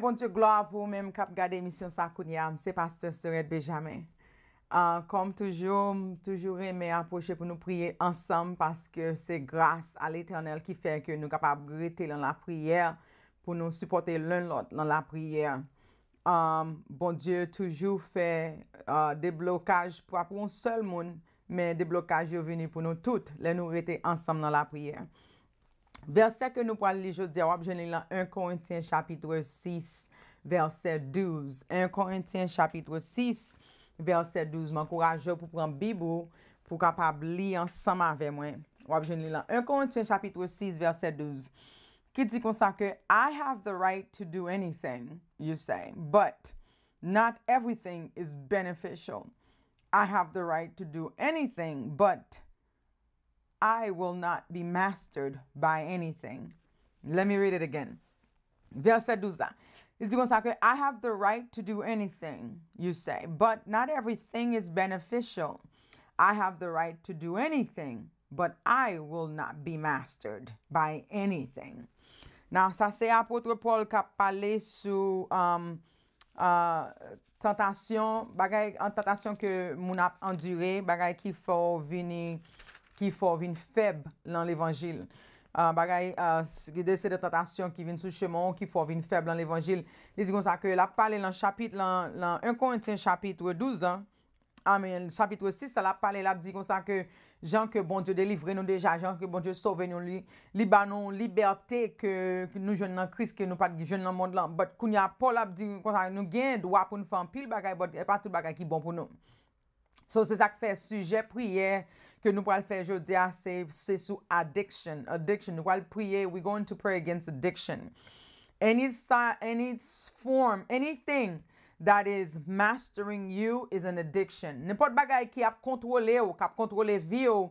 Bon dieu glo apou mèm kap gade misyon sakoun ya msepaste sèret bejamè. Kom euh, toujou mèm toujou mèm mèm apouche pou nou priye ansam paske sè grase al eternel ki fè ke nou kapap gri te lan la priye pou nou suporte lèn lot lan la priye. Euh, bon dieu toujou fè euh, deblokaj pou apou an sèl moun mèm deblokaj yo veni pou nou tout le nou gri te ansam lan la priye. Verset ke nou pral li jodi a wap jeni lan 1 Korintien chapitre 6 verset 12. 1 Korintien chapitre 6 verset 12. Man kouraje pou pran bibou pou kapab li ansam ave mwen. Wap jeni lan 1 Korintien chapitre 6 verset 12. Ki di konsa ke I have the right to do anything you say but not everything is beneficial. I have the right to do anything but I will not be mastered by anything. Let me read it again. Verset 12. I have the right to do anything, you say, but not everything is beneficial. I have the right to do anything, but I will not be mastered by anything. Now, sa se apotre Paul kap pale sou um, uh, tentasyon, bagay an tentasyon ke moun ap endure, bagay ki fò vini ki fò vin fèb lan l'évangil. A euh, bagay, euh, gèdè se detatasyon ki vin sou chèmon, ki fò vin fèb lan l'évangil. Lè di kon sa ke lè ap pale lan chapit, lan 1 Korintien chapit 12, amen, chapit 6, lè ap pale lè ap di kon sa ke, jan ke bon Diyo delivre nou deja, jan ke bon Diyo sove nou li, li ban nou libertè, ke nou joun nan kris, ke nou pat joun nan mond lan. Bat koun ya pa lè ap di kon sa, nou gen dwa pou nou fan pil bagay, bat e tout bagay ki bon pou nou. So se sak fè sujè priyè, ke nou pral fè jò diase, ah, se sou addiction, addiction, nou pral priye, we're going to pray against addiction. Any form, anything that is mastering you is an addiction. Nè pot bagay ki ap kontrole ou, ki ap kontrole vi ou,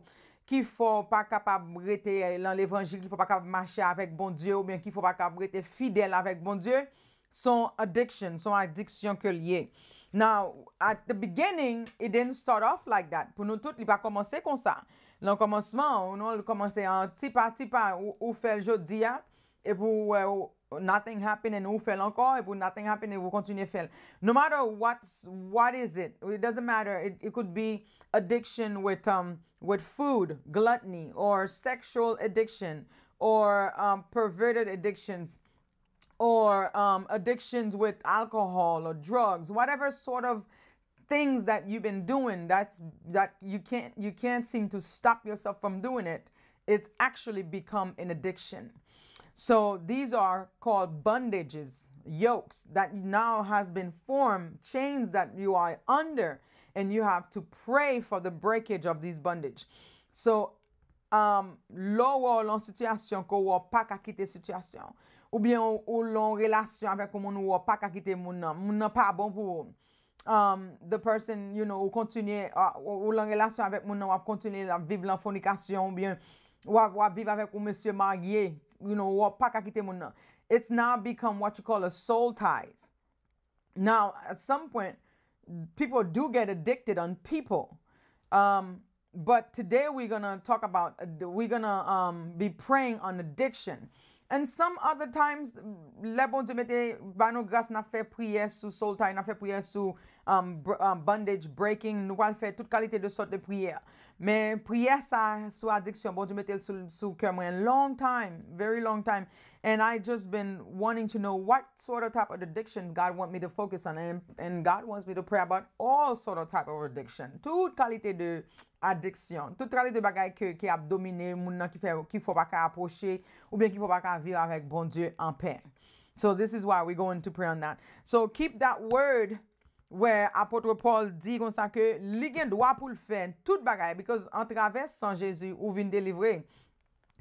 ki fò pa kapab rete lan levranjik, ki fò pa kapab mache avèk bon Diyo ou, men ki fò pa kapab rete fidèl avèk bon Diyo, son addiction, son addiction ke liye. Now, at the beginning, it didn't start off like that. Pour nous tout, il pa komanse comme ça. Lan komanseman, ou nou komanse an en pa ti pa ou, ou fel jodi ya, e pou nothing happen and ou fel encore, et pour nothing happen e pou kontinye faire. No matter what's, what is it, it doesn't matter. It, it could be addiction with, um, with food, gluttony, or sexual addiction, or um, perverted addictions or um, addictions with alcohol or drugs, whatever sort of things that you've been doing that's that you can't you can't seem to stop yourself from doing it it's actually become an addiction so these are called bondages yokes that now has been formed chains that you are under and you have to pray for the breakage of these bondage so um, lọ́wọ́ situation kò wọ́ situation ou bien ou, ou lon relasyon avèk ou moun ou wò pa kakite moun nan, moun nan pa bon pou um, the person, you know, ou kontinye, ou, ou lon relasyon avèk moun nan wap kontinye la viv lan fonikasyon, ou bien wap, wap viv avèk ou monsye magye, you know, wap pa kakite moun nan. It's now become what you call a soul ties. Now, at some point, people do get addicted on people. Um, but today we're gonna talk about, we're gonna um, be praying on addiction. And some other times, mm, le bon Dieu mette, ba nou na fe priye sou soltay, na fe priye sou um, um, bondage breaking, nou wal fè tout kalite de sort de priyer. Men priyer sa sou adiksyon, bon, di metel sou, sou a long time, very long time. And I just been wanting to know what sort of type of addiction God want me to focus on. And, and God wants me to pray about all sort of type of addiction. Tout kalite de addiction. Tout kalite de bagay ke, ki abdominé, domine, moun nan ki, fè, ki fò baka aposhe, ou bien ki fò baka vive avèk bon Diyo en pen. So this is why we're going to pray on that. So keep that word where apotre Paul di kon sa ke li gen dwa pou l fèn tout bagay because an traves san Jezu ou vin delivre.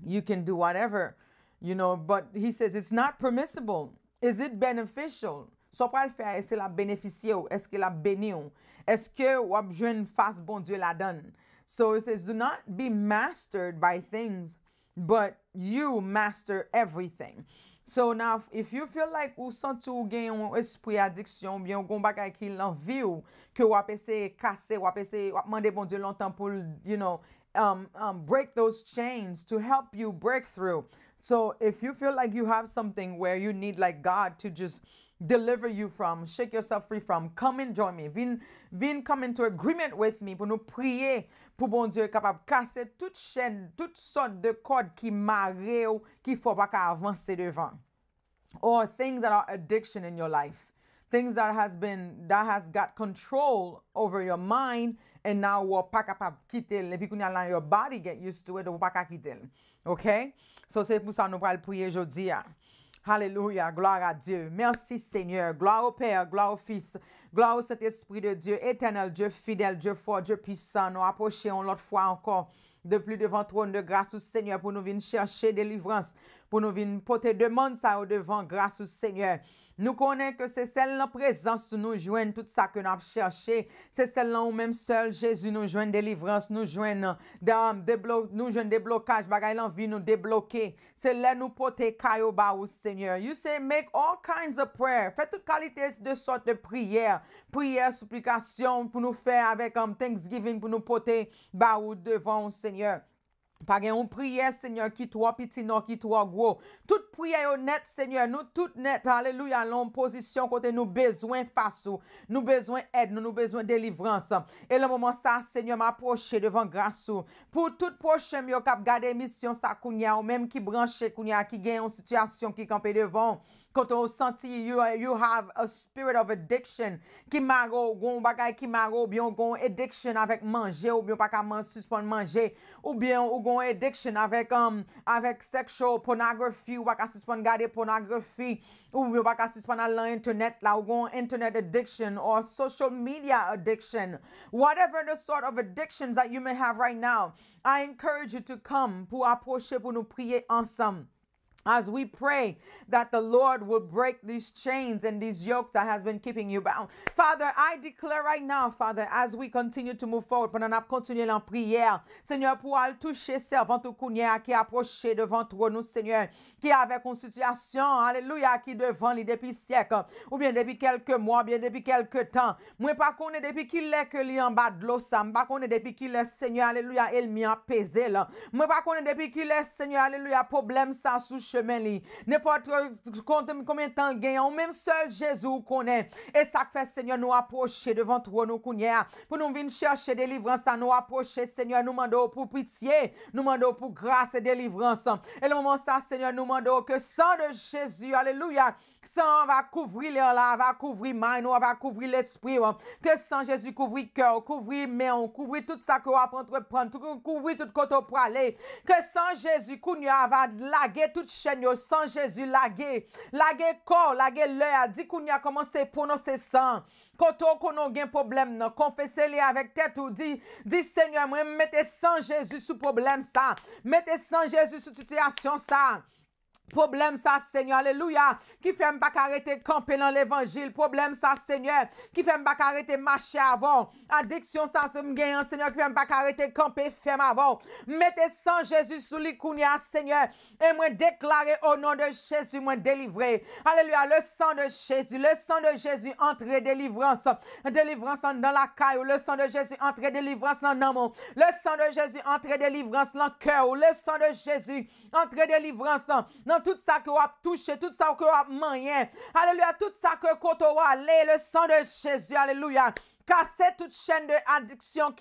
You can do whatever, you know, but he says it's not permissible. Is it beneficial? So pral fè, eske la beneficye ou, eske la beni ou, eske wap jwen fas bon Diyo la dan. So it says do not be mastered by things, but you master everything. So now, if you feel like ou santi ou gen yon espri adiksyon, bien ou goun bagay ki l'anvi ou, ke wap ese kase, wap ese, mande bon diyo lontan pou, you know, um, um, break those chains to help you break through. So if you feel like you have something where you need like God to just... Deliver you from, shake yourself free from, come and join me, vin come into agreement with me pou nou priye pou bon diyo e kapab kase tout chen, tout son de kod ki ma re ou ki fo pa ka avanse devan. Or things that are addiction in your life, things that has been, that has got control over your mind and now wou pa kapab kite l, epi koun ala your body get used to it, wou pa ka kite l. Ok, so se pou sa nou pral priye jodi ya. Alléluia, gloire à Dieu. Merci Seigneur, gloire au Père, gloire au Fils, gloire au Saint-Esprit de Dieu, éternel Dieu, fidèle Dieu fort, Dieu puissant. Nous approchons l'autre fois encore de plus devant trône de grâce au Seigneur pour nous venir chercher délivrance, pour nous venir porter demande ça au devant grâce au Seigneur. Nou konen ke se sel la prezans sou nou jwen tout sa ke nou ap chershe. Se sel la ou menm sel, Jezou nou jwen delivrans, nou jwen deblokaj, bagay lan vi nou debloké. Se lè nou pote kayo ba ou seigneur. You say make all kinds of prayer. Fè tout kalites de sort de priyer. Prier, supplikasyon pou nou fè avèk am um, Thanksgiving pou nou pote ba ou devon seigneur. Pagen, ou priye, seigneur, ki twa piti no, ki twa gwo, tout priye yo net, seigneur, nou tout net, aleluya, loun posisyon kote nou bezwen fasu, nou bezwen ed, nou bezwen delivransa, e le mouman sa, seigneur, ma proche devan grasu, pou tout proche myo kap gade misyon sa kounya, ou menm ki branche kounya, ki gen yon sityasyon ki kampe devan. koto ou santi, you, you have a spirit of addiction. Ki mago, goun bagay ki mago, bien byon addiction avec manje, ou byon baka man suspend manje, ou bien ou goun addiction avec um, avec sexual pornography, ou baka suspend gade pornography, ou byon baka suspend alan internet la, ou internet addiction, or social media addiction. Whatever the sort of addictions that you may have right now, I encourage you to come pour approcher pour nous prier ensemble. as we pray that the Lord will break these chains and these yokes that has been keeping you bound. Father, I declare right now, Father, as we continue to move forward, pandan ap kontinye lan priyer, Senyor pou al touche se avantou kounye a ki aproche devan tron nou, Senyor, ki avek un situasyon, aleluya, ki devan li depi sek, ou bien depi kelke mwa, bien depi kelke tan, mwen pa kone depi ki leke li an badlo, sa mba kone depi ki le, Senyor, aleluya, el mi apese la, mwen pa kone depi ki le, Senyor, aleluya, problem sa sou chemin li. N'importe combien de temps gagnant, ou même seul Jésus connaît. Et ça fait, Seigneur, nous approcher devant toi, nous cougner. Pour nous venir chercher délivrance, nous approcher, Seigneur, nous demandons pour pitié, nous demandons pour grâce et délivrance. Et le moment ça, Seigneur, nous demandons que sang de Jésus, Alléluia, Ksa an va kouvri lè la, va kouvri may nou, va kouvri l'espri ouan. Ke san Jezu kouvri kèw, kouvri mè ouan, kouvri tout sa kòwa prant, prant prant, kouvri tout kòto pralè. Ke san Jezu kouni a va lage tout chènyo, san Jezu lage, lage kò, lage lè a, di kouni a komanse pou nou se san. Koto kounon gen problem nou, konfese lè avèk tèt ou di, di sènyo mwen mette san Jezu sou problem sa, mette san Jezu sou titiyasyon sa. problème ça Seigneur, Alléluia, qui fait fait à de camper dans l'évangile, problème ça Seigneur, qui fait fait arrêter de marcher avant, addiction ça, se mgenyan, Seigneur, qui fait pas arrêter de camper ferme avant, mettez sans Jésus sous l'icounia, Seigneur, et moi déclarer, au nom de Jésus moi délivrer, Alléluia, le sang de Jésus, le sang de Jésus entre délivrance, délivrance dans la caille, le sang de Jésus entre délivrance, dans l'amour. Le sang de Jésus entre délivrance, dans le cœur. le sang de Jésus entre délivrance tout ça que vous avez touché, tout ça que vous avez mangé. Alléluia, tout ça que vous avez le sang de Jésus, alléluia. toute toute chaîne de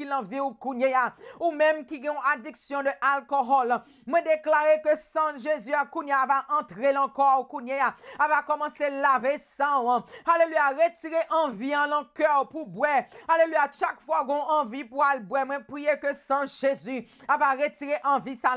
l'envie au l'envie ou même qui Ou même addiction ont addiction de sans que sans Jésus sang va a entrer va entre va ou commencer à laver laver sang, alléluia, retirer envie en pour pour boire alléluia, chaque fois qu'on envie pour boire, on me que sans Jésus, Jésus va retirer envie envie sa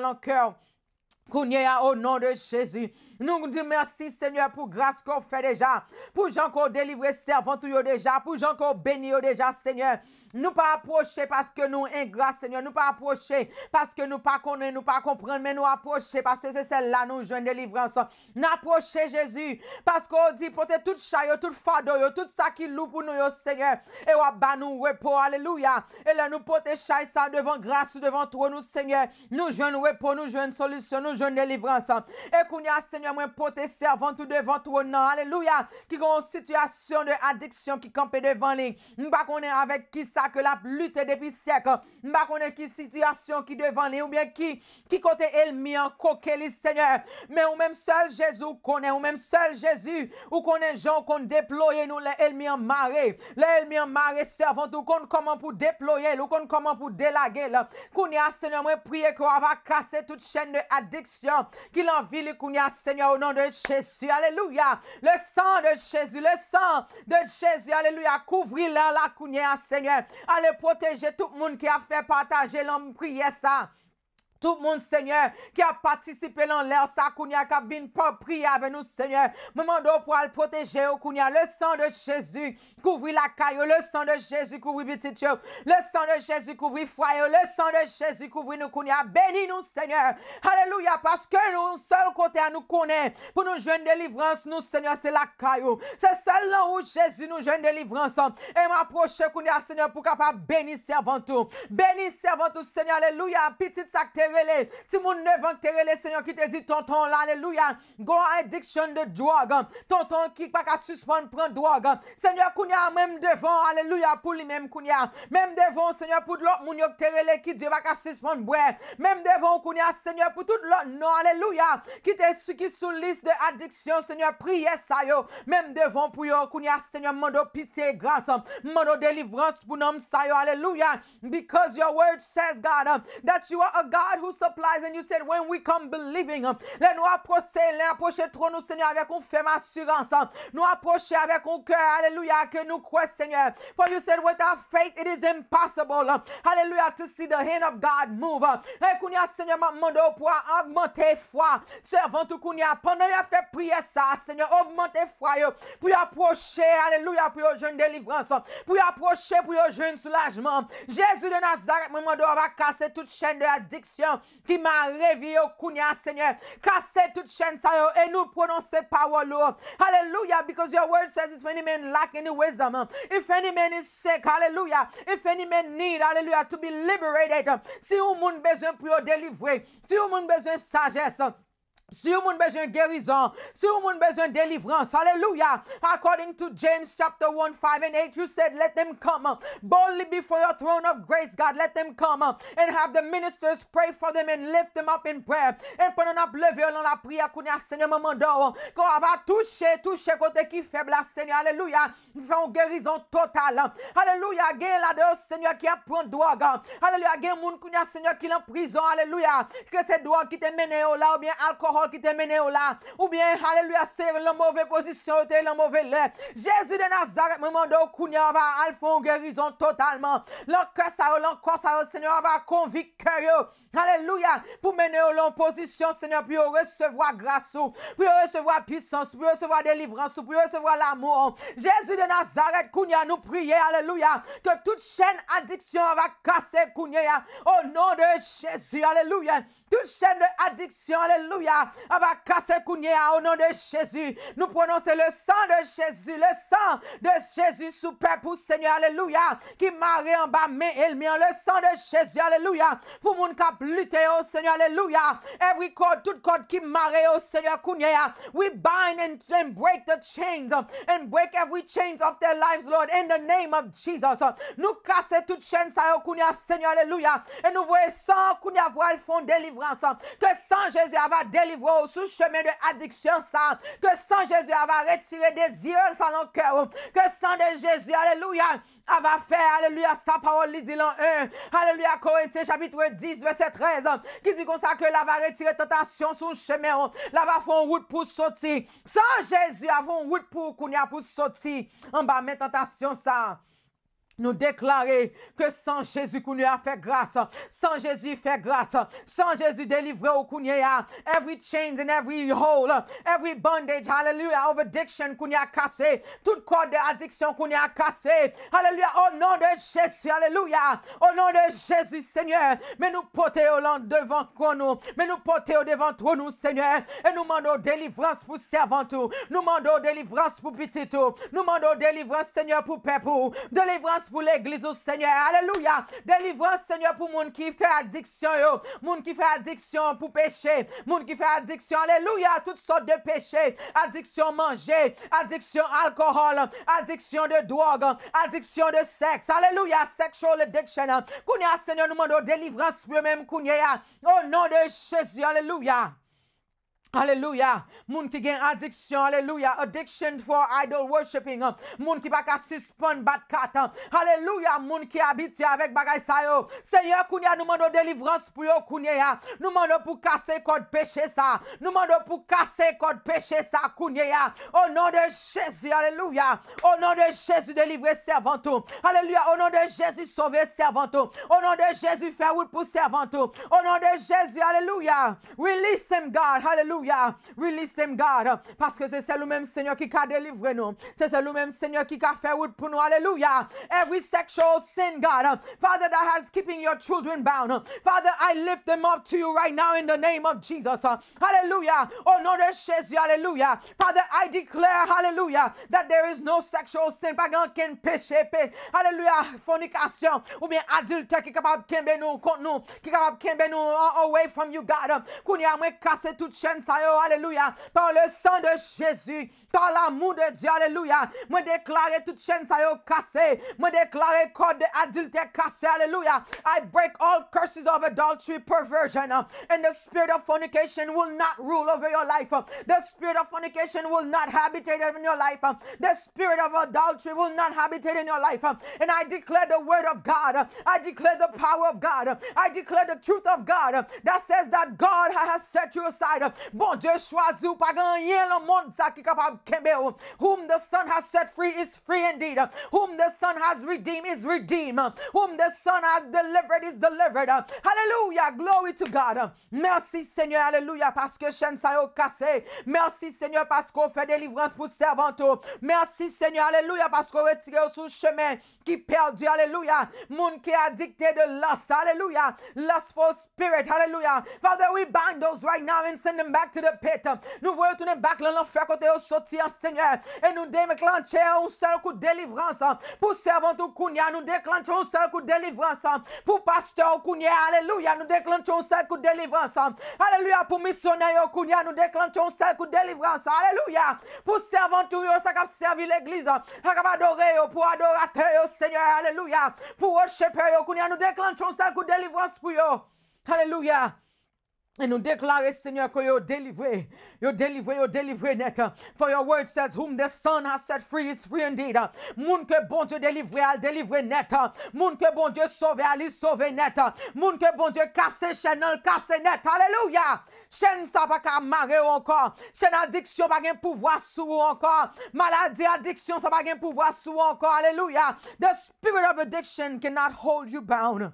Kounye a o non de Chezou. Nou di mersi, Seigneur, pou grase kou fè deja. Pou jan kou delivre servantou yo deja. Pou jan kou beni yo deja, Seigneur. Nou pa aproche, paske nou engras, Seigneur. Nou pa aproche, paske nou pa konen, nou pa kompren, men nou aproche, paske se sel la nou jwen delivre ansan. Nou aproche, Chezou, paske ou di pote tout chay yo, tout fado yo, tout sa ki lou pou nou yo, Seigneur. E waba nou wepo, aleluya. E la nou pote chay sa devan grase ou devan trou nou, Seigneur. Nou jwen nou wepo, nou jwen solusyon, Jeune délivrance. Et qu'on y a, Seigneur, moi, pote servant tout devant ton nom. Alléluia. Qui ont une situation de addiction qui campe devant les. M'pas qu'on est avec qui ça que la lutte depuis siècle. ma qu'on est qui situation qui devant les ou bien qui, qui côté elle mis en coquelis, Seigneur. Mais ou même seul Jésus est, ou même seul Jésus, ou est gens qu'on déploie nous les mis en marée. Les m'y en marée servant tout qu'on comment pour déployer, ou qu'on comment pour délaguer. Qu'on y a, Seigneur, moi, prier qu'on va casser toute chaîne de addiction qu'il envie, Kounia, Seigneur, au nom de Jésus. Alléluia. Le sang de Jésus, le sang de Jésus, alléluia. Couvrir la, la Kounia, Seigneur. Allez protéger tout le monde qui a fait partager l'homme prier ça. Tout le monde, Seigneur, qui a participé dans l'air, sa Kounia, ka bin pa avec avec nous, Seigneur. Maman do pour le protéger, ou Le sang de Jésus couvre la caille. Le sang de Jésus couvre petit Dieu. Le sang de Jésus couvre fwayo. Le sang de Jésus couvre nous Kounia. Bénis nous Seigneur. alléluia. Parce que nous, seul côté à nous connaît pour nous joindre délivrance, nous Seigneur, c'est la c'est C'est seul là où Jésus nous jwen délivrance. Et m'approcher, Kounia, Seigneur, pour bénir servant tout, bénisse servant tout. Seigneur, alléluia petite sacrée. Se moun nevan kterele, Senyor, ki te di ton ton la, aleluya. Gon adiksyon de droga, ton ton kik baka suspon pren droga. Senyor, koun ya mèm devon, aleluya, pou li mèm koun ya. Mèm devon, Senyor, pou dlok moun yo kterele, ki di baka suspon bre. Mèm devon, koun ya, Senyor, pou tout lok non, aleluya. Ki te suki sou lis de adiksyon, Senyor, priye sayo. Mèm devon pou yo, koun ya, Senyor, mèm do pitiye grasa. Mèm do delivrans pou nom sayo, aleluya. Because your word says, God, that you are a God who supplies and you said when we come believing um, let nou approche, let nou approche tron nou seigne avèk nou fèm assurans um, nou approche avèk nou kèr, alléluya kèr nou kò seigne, for you said with our faith it is impossible um, alléluya to see the hand of God move lè kounia seigne mamando pou a avmante fwa, servantou kounia, pandè yon fè priye sa seigne avmante fwa yo, pou yon approche alléluya pou yon joun delivrans pou yon approche pou yon joun soulagement jésus de Nazaret mamando ava kase tout chèn de adiksyon Ki ma revye yo kunya senye Kase tout chen sayo E nou prononse pawo lo oh. Hallelujah Because your word says If any man lack any wisdom If any man is sick Hallelujah If any man need Hallelujah To be liberated Si ou moun bezwen pou yo delivre Si ou moun bezwen sajes Si yon moun bezwen gerizan, si yon moun bezwen Delivrans, aleluya According to James chapter 1, 5 and 8 You said let them come, boldly Before your throne of grace God, let them come And have the ministers pray for them And lift them up in prayer En ponen ap leve lan la priya kounen a senye Maman doron, kon ava touche Touche kote ki feble a senye, aleluya Yon feron gerizan total Aleluya, gen la deo senye ki ap Ponen droga, aleluya, gen moun kounen A senye ki lan prizon, aleluya Kese droga ki te mene yo oh, la ou bien alkohol Qui qui t'a mené là. Ou bien, alléluia, c'est la mauvaise position, c'est la mauvaise lettre. Jésus de Nazareth, maman Kounia va Alphon guérison totalement. L'enquête ça, l'encre ça, Seigneur va convaincre. Alléluia. Pour mener long position, Seigneur, pour recevoir grâce, pour recevoir puissance, pour recevoir délivrance, pour recevoir l'amour. Jésus de Nazareth, Kounia, nous prier, alléluia, que toute chaîne addiction va casser, Kounia, au nom de Jésus, alléluia. Toute chaîne de addiction, alléluia au nom de Jésus. Nous prononçons le sang de Jésus, le sang de Jésus sous pour Seigneur, alléluia. Qui marie en bas, mais il met le sang de Jésus, alléluia. Pour mon cap lutter, au oh Seigneur, alléluia. Every code, tout code qui marie, au oh Seigneur, Kounia. Ah, we bind and, break the chains ah, and break every chain of their lives, Lord, in the name of Jesus. Ah. Nous casser toute chaîne, ça, oh, Seigneur, alléluia. Et nous voyons sang, Kounia, voile fond délivrance. Que sans Jésus, va délivrer sous chemin de addiction, ça. Que sans Jésus, elle va retirer des yeux dans le cœur. Que sans de Jésus, alléluia, elle va faire, alléluia, sa parole, dit l'an 1. Alléluia, Corinthiens chapitre 10, verset 13, qui dit comme ça que la va retirer tentation sous chemin. La va faire une route pour sortir. Sans Jésus, avant une route pour qu'on pour sortir. En bas, mais tentation, ça nous déclarer que sans Jésus qu'on a fait grâce, sans Jésus fait grâce, sans Jésus délivré au a every chain and every hole, every bondage, hallelujah, of addiction qu'on a cassé, toute corde d'addiction qu'on a cassé, hallelujah, au nom de Jésus, hallelujah, au nom de Jésus, Seigneur, mais nous portons au devant devant nous, mais nous portons au devant toi, nous, Seigneur, et nous demandons délivrance pour servant tout, nous demandons délivrance pour petit tout, nous demandons délivrance, Seigneur, pour père pour, délivrance pour l'église au Seigneur. Alléluia. Délivrance, Seigneur, pour monde qui fait addiction, yo. Monde qui fait addiction pour péché. Monde qui fait addiction, alléluia, toutes sortes de péchés. Addiction manger, addiction alcool, addiction de drogue, addiction de sexe. Alléluia, sexual addiction. Kounia, Seigneur, nous demandons délivrance pour même Kounia. Au nom de Jésus, alléluia. Alleluya, moun ki gen adiksyon Alleluya, adiksyon for idol worshipping Moun ki baka suspon Bat katan, alleluya Moun ki abitye avek bagay sayo Senyor kunye, nou mando delivrans pou yo kunye Nou mando pou kase kod peche sa Nou mando pou kase kod peche sa Kunye ya, o nan de Jezu, alleluya O nan de Jezu delivre servantou Alleluya, o nan de Jezu sove servantou O nan de Jezu feyout pou servantou O nan de Jezu, alleluya We listen God, alleluya Alléluia. Release them, God. Parce que c'est celui-même, Seigneur, qui a délivré nous. C'est celui-même, Seigneur, qui a fait route pour nous. Alléluia. Every sexual sin, God. Father, that has keeping your children bound. Father, I lift them up to you right now in the name of Jesus. Hallelujah. Honore oh, Jésus. Alléluia. Father, I declare, hallelujah, that there is no sexual sin. Pas grand péché, Alléluia. Fornication ou bien adultère qui est capable de nous contre nous, qui est capable de nous uh, away from you, God. Qu'on y a moins cassé toute chaîne, Hallelujah! Oh, alléluia, par le sang de Jésus, par l'amour de Dieu, alléluia. Moi déclarer toute chaîne ça oh, cassée. Moi déclarer code de cassé, alléluia. I break all curses of adultery, perversion, and the spirit of fornication will not rule over your life. The spirit of fornication will not habitate in your life. The spirit of adultery will not habitate in your life. And I declare the word of God. I declare the power of God. I declare the truth of God that says that God has set you aside. Ponde chwazu pa ganyen lom moun sa ki kapab kembe ou. Whom the son has set free is free indeed. Whom the son has redeemed is redeemed. Whom the son has delivered is delivered. Hallelujah. Glory to God. Merci, Seigneur. Hallelujah. Paske chen sa yo kase. Merci, Seigneur. Paske yo fe delivrans pou servanto. Merci, Seigneur. Hallelujah. Paske yo etire yo sou chemen ki perdi. Hallelujah. Moun ki a dikte de loss. Hallelujah. Loss for spirit. Hallelujah. Father, we bind those right now and send them back. To the pit. Nou voye ou touten bak lè l'anfer Kotè ou soti an, Seigneur. E nou déme klanchè ou sèl ku délivransa. Po servant ou kunyè. Nou déklanchè Ou sèl ku délivransa. Po pastor Ou kunyè. Alléluya. Nou déklanchè Ou sèl ku délivransa. Alléluya. Po misyonè ou kunyè. Nou déklanchè Ou sèl ku délivransa. Alléluya. Po servant ou yo. Sèk ap servi l'eglisa. Sèk ap adorè yo. Po adoratè yo, Seigneur. Alléluya. Po ochepè yo, kunyè. Nou déklanchè ou sèl ku délivransa pou yo. E nou deklare, seigneur, ko yo delivre, yo delivre, yo delivre net. For your word says, whom the son has set free is free indeed. Moun ke bon dieu delivre, al delivre net. Moun ke bon dieu sove, al li sove net. Moun ke bon dieu kase chen, al kase net. Aleluya! Chen sa pa ka mare ou ankor. Chen adiksyon pa gen pouvoi sou ou ankor. Maladi adiksyon sa pa gen pouvoi sou ou ankor. Aleluya! The spirit of addiction cannot hold you bound.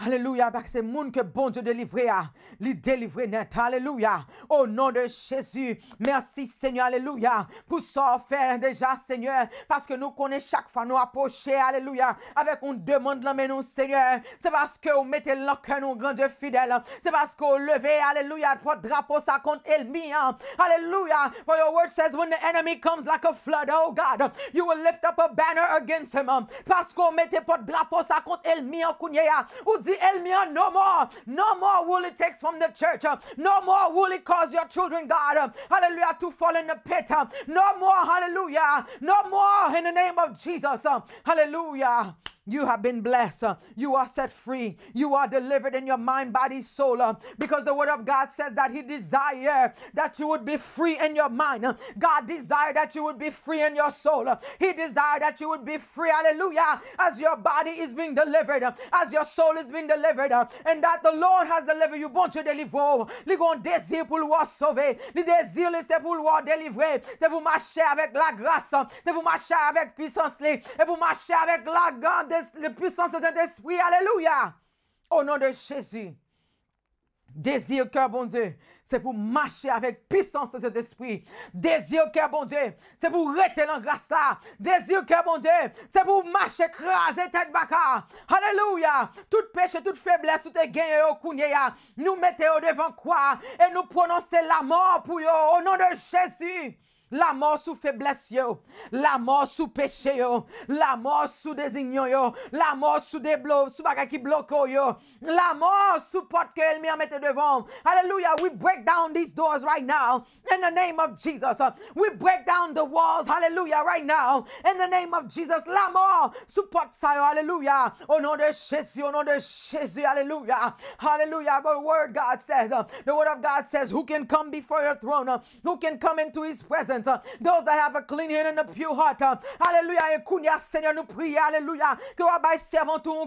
Alleluya, bak se moun ke bon diyo delivre ya, ah. li delivre net, alleluya, o nou de Chezu, mersi, Senyor, alleluya, pou sa ofer deja, Senyor, paske nou konen chak fa nou aposhe, alleluya, avek ou demande la menou, Senyor, se baske ou mette lakè nou, grandye fidèl, se baske ou leve, alleluya, pot drapo sa kont el miyan, alleluya, for your word says when the enemy comes like a flood, oh God, you will lift up a banner against him, paske ah. ou mette pot drapo sa kont el miyan, kounye ya, ou the elmir no more. No more will it take from the church. No more will it cause your children, God, hallelujah, to fall in the pit. No more, hallelujah. No more in the name of Jesus. Hallelujah. You have been blessed. Uh, you are set free. You are delivered in your mind, body, soul. Uh, because the word of God says that He desired that you would be free in your mind. Uh, God desired that you would be free in your soul. He desired that you would be free. Hallelujah. As your body is being delivered, as your soul is being delivered, and that the Lord has delivered you. Bon Dieu délivre. Il désir pour vous sauver. Le désir, c'est pour vous délivrer. C'est pour marcher avec la grâce. C'est pour marcher avec puissance. Et pour marcher avec la grande le puissance de l'esprit. Alléluia. Au nom de Jésus. Désir, cœur, bon Dieu, c'est pour marcher avec puissance cet esprit. Désir, cœur, bon Dieu, c'est pour rester dans grâce désir Désir, cœur, bon Dieu, c'est pour marcher, craser tête baka. Alléluia. Tout péché, toute faiblesse, tout est au Nous au devant quoi et nous prononçons la mort pour eux au nom de Jésus. la mort sou feblesse yo, la mort sou peche yo, la mort sou dezinyon yo, la mort sou deblo, sou baka ki bloko yo, la mort sou pot ke el mi amete devon. Hallelujah, we break down these doors right now in the name of Jesus. We break down the walls, hallelujah, right now in the name of Jesus. La mort sou sa yo, hallelujah, au nom de Jésus, au nom de Jésus, hallelujah, hallelujah. The word God says, the word of God says, who can come before your throne, who can come into his presence, Those that have a clean hand and a pure heart Alleluia, e kounia seigne, nou priye Alleluia, kou wabaye servantou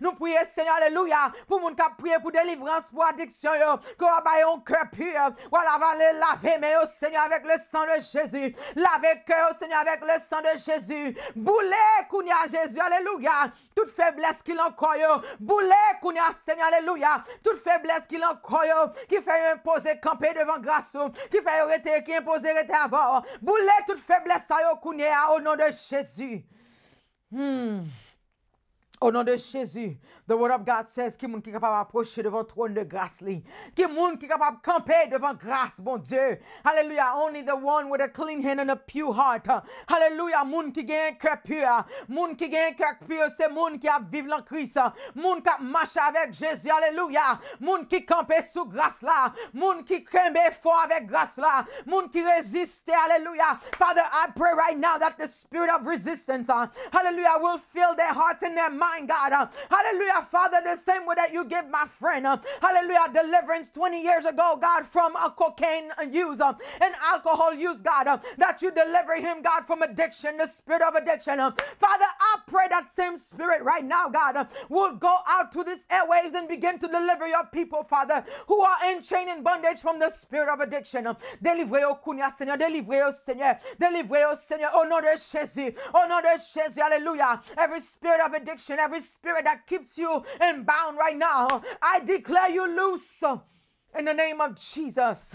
Nou priye seigne, alleluia Pou moun ka priye pou delivrans pou adiksyon yo Kou wabaye, nou priye Wala wale lave me yo seigne Avèk le san de jesu Lave kè, au seigne, avèk le san de jesu Boulè, kounia jesu, alleluia Tout feblesse ki lankoy yo Boulè, kounia seigne, alleluia Tout feblesse ki lankoy yo Ki fè yon posey kampey devan grasou Ki fè yon retey, ki yon posey rete boule tout feble sa yo kounye a ono de chesu hmmm Au nom de Jésus, the word of God says ki moun ki kapab aproche devant trône de grâce li. Ki moun ki kapab kampe devant grâce, bon Dieu. Hallelujah, only the one with a clean hand and a pure heart. Hallelujah, moun ki gen kè pur. Moun ki gen kè pur, se moun ki ap vive lan Christ. Moun ki ap mache avèk Jésus, hallelujah. Moun ki kampe sou grâce la. Moun ki krembe fò avèk grâce la. Moun ki résiste, hallelujah. Father, I pray right now that the spirit of resistance, uh, hallelujah, will fill their hearts and their minds divine God. Uh, hallelujah, Father, the same way that you gave my friend, uh, hallelujah, deliverance 20 years ago, God, from a cocaine use uh, and alcohol use, God, uh, that you deliver him, God, from addiction, the spirit of addiction. Uh, Father, I pray that same spirit right now, God, uh, will go out to these airwaves and begin to deliver your people, Father, who are in chain and bondage from the spirit of addiction. Uh, deliver your vous Kunya, Deliver your vous Seigneur, délivrez-vous, Seigneur, au nom de Jésus, au nom Jésus, hallelujah. Every spirit of addiction and every spirit that keeps you in bound right now, I declare you loose in the name of Jesus.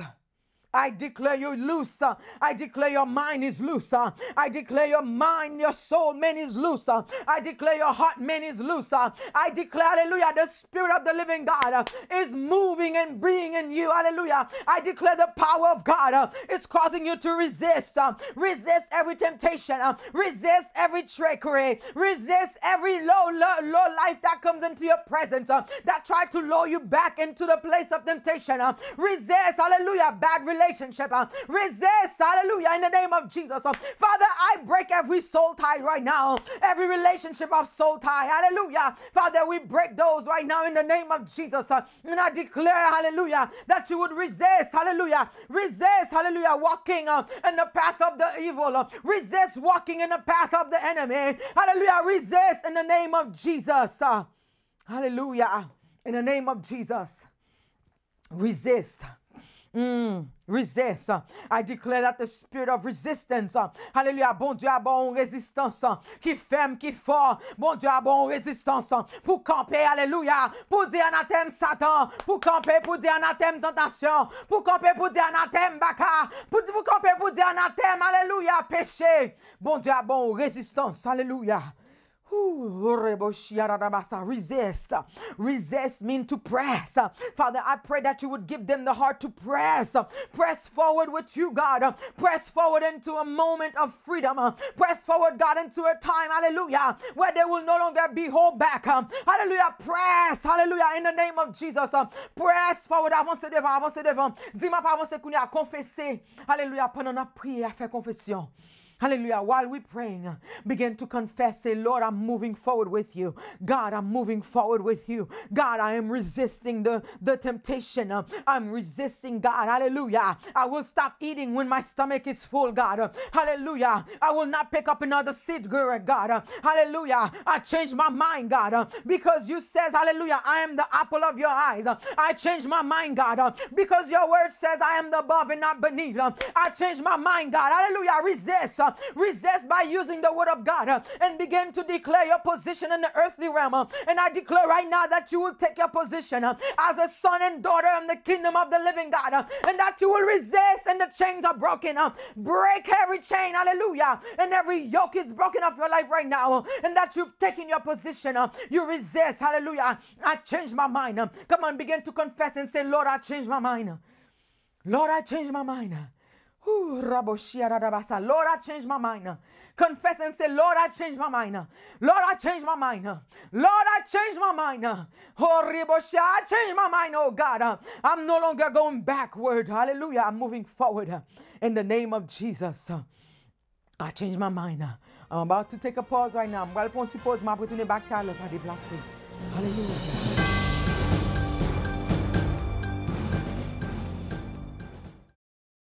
I declare you loose. Uh. I declare your mind is loose. Uh. I declare your mind, your soul, man is loose. Uh. I declare your heart, man is loose. I declare, hallelujah, the spirit of the living God is moving and being in you. Hallelujah. I declare the power of God is causing you to resist. Resist every temptation. Resist every trickery. Resist every low, low, low life that comes into your presence that try to lure you back into the place of temptation. Resist, hallelujah, bad relationship. Um, resist, hallelujah, in the name of Jesus. Um, Father, I break every soul tie right now, every relationship of soul tie, hallelujah. Father, we break those right now in the name of Jesus. Uh, and I declare, hallelujah, that you would resist, hallelujah, resist, hallelujah, walking um, in the path of the evil, resist walking in the path of the enemy, hallelujah, resist in the name of Jesus. Uh, hallelujah. In the name of Jesus, resist. Hmm, resist I declare that the spirit of resistance Alleluia Bon Dieu a bon resistance Ki ferme, ki fort Bon Dieu a bon resistance Pou kampe, alleluia Pou di anathem satan Pou kampe, pou di anathem tentasyon Pou kampe, pou di anathem baka Pou kampe, pou di anathem Alleluia Pèche Bon Dieu a bon resistance Alleluia Resist. Resist means to press. Father, I pray that you would give them the heart to press. Press forward with you, God. Press forward into a moment of freedom. Press forward, God, into a time, hallelujah, where they will no longer be hold back. Hallelujah. Press. Hallelujah. In the name of Jesus. Press forward. Avancez devant. Avancez devant. Dis-moi pas avancez qu'on y confessé. Hallelujah. Pendant la prière, faire confession. Hallelujah. While we're praying, begin to confess, say, Lord, I'm moving forward with you. God, I'm moving forward with you. God, I am resisting the, the temptation. I'm resisting God. Hallelujah. I will stop eating when my stomach is full, God. Hallelujah. I will not pick up another cigarette, God. Hallelujah. I change my mind, God, because you says, hallelujah, I am the apple of your eyes. I change my mind, God, because your word says I am the above and not beneath. I change my mind, God. Hallelujah. I resist. Resist by using the word of God uh, and begin to declare your position in the earthly realm. Uh, and I declare right now that you will take your position uh, as a son and daughter in the kingdom of the living God and that you will resist and the chains are broken. Break every chain, hallelujah. And every yoke is broken off your life right now and that you've taken your position. You resist, hallelujah. I changed my mind. Come on, begin to confess and say, Lord, I changed my mind. Lord, I changed my mind. Lord, I changed my mind. Confess and say, Lord, I changed my mind. Lord, I changed my mind. Lord, I changed my mind. Oh, Ribosha, I changed my mind, oh God. I'm no longer going backward. Hallelujah. I'm moving forward in the name of Jesus. I changed my mind. I'm about to take a pause right now. I'm going to pause, my pou toune bak ta le the deplase. Hallelujah.